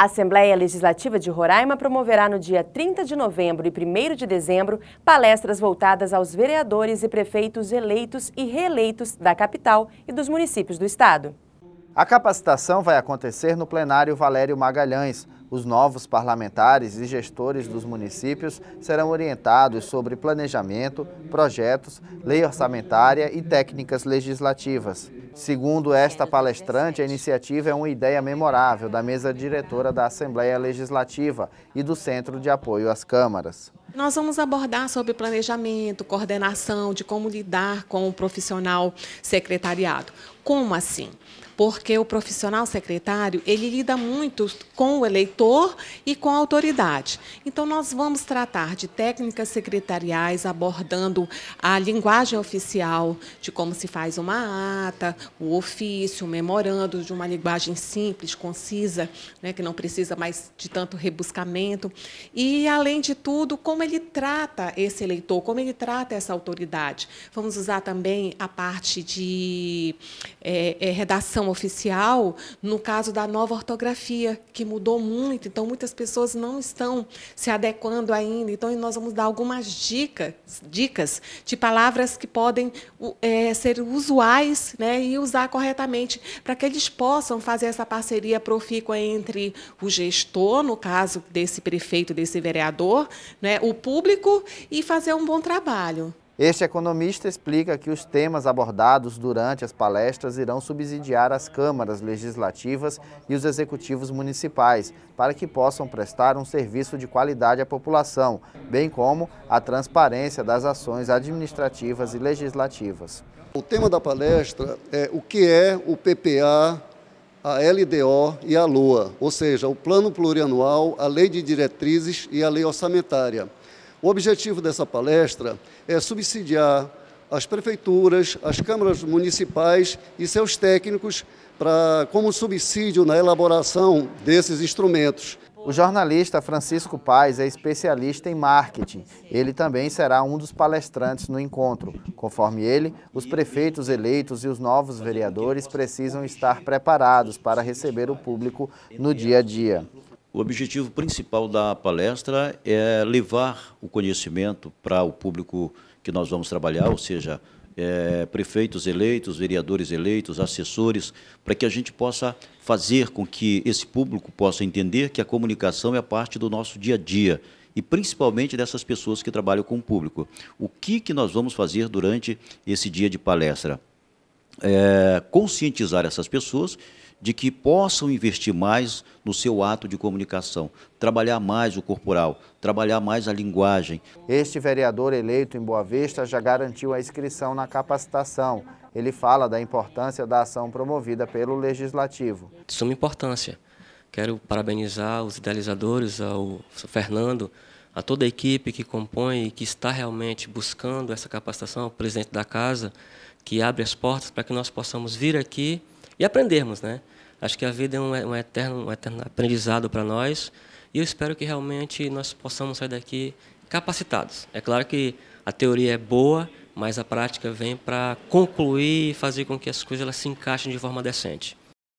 A Assembleia Legislativa de Roraima promoverá no dia 30 de novembro e 1 de dezembro palestras voltadas aos vereadores e prefeitos eleitos e reeleitos da capital e dos municípios do estado. A capacitação vai acontecer no plenário Valério Magalhães, os novos parlamentares e gestores dos municípios serão orientados sobre planejamento, projetos, lei orçamentária e técnicas legislativas. Segundo esta palestrante, a iniciativa é uma ideia memorável da mesa diretora da Assembleia Legislativa e do Centro de Apoio às Câmaras. Nós vamos abordar sobre planejamento, coordenação, de como lidar com o profissional secretariado. Como assim? porque o profissional secretário ele lida muito com o eleitor e com a autoridade. Então nós vamos tratar de técnicas secretariais abordando a linguagem oficial de como se faz uma ata, o ofício, o memorando de uma linguagem simples, concisa, né, que não precisa mais de tanto rebuscamento e além de tudo como ele trata esse eleitor, como ele trata essa autoridade. Vamos usar também a parte de é, é, redação oficial no caso da nova ortografia, que mudou muito, então muitas pessoas não estão se adequando ainda. Então, nós vamos dar algumas dicas, dicas de palavras que podem é, ser usuais né, e usar corretamente, para que eles possam fazer essa parceria profícua entre o gestor, no caso desse prefeito, desse vereador, né, o público, e fazer um bom trabalho. Este economista explica que os temas abordados durante as palestras irão subsidiar as câmaras legislativas e os executivos municipais, para que possam prestar um serviço de qualidade à população, bem como a transparência das ações administrativas e legislativas. O tema da palestra é o que é o PPA, a LDO e a LOA, ou seja, o Plano Plurianual, a Lei de Diretrizes e a Lei Orçamentária. O objetivo dessa palestra é subsidiar as prefeituras, as câmaras municipais e seus técnicos para como subsídio na elaboração desses instrumentos. O jornalista Francisco Paz é especialista em marketing. Ele também será um dos palestrantes no encontro. Conforme ele, os prefeitos eleitos e os novos vereadores precisam estar preparados para receber o público no dia a dia. O objetivo principal da palestra é levar o conhecimento para o público que nós vamos trabalhar, ou seja, é, prefeitos eleitos, vereadores eleitos, assessores, para que a gente possa fazer com que esse público possa entender que a comunicação é parte do nosso dia a dia e principalmente dessas pessoas que trabalham com o público. O que, que nós vamos fazer durante esse dia de palestra? É, conscientizar essas pessoas de que possam investir mais no seu ato de comunicação, trabalhar mais o corporal, trabalhar mais a linguagem. Este vereador eleito em Boa Vista já garantiu a inscrição na capacitação. Ele fala da importância da ação promovida pelo Legislativo. De suma importância. Quero parabenizar os idealizadores, ao Fernando, a toda a equipe que compõe e que está realmente buscando essa capacitação, ao presidente da casa, que abre as portas para que nós possamos vir aqui e aprendermos, né? Acho que a vida é um, é um eterno, um eterno aprendizado para nós e eu espero que realmente nós possamos sair daqui capacitados. É claro que a teoria é boa, mas a prática vem para concluir e fazer com que as coisas elas se encaixem de forma decente.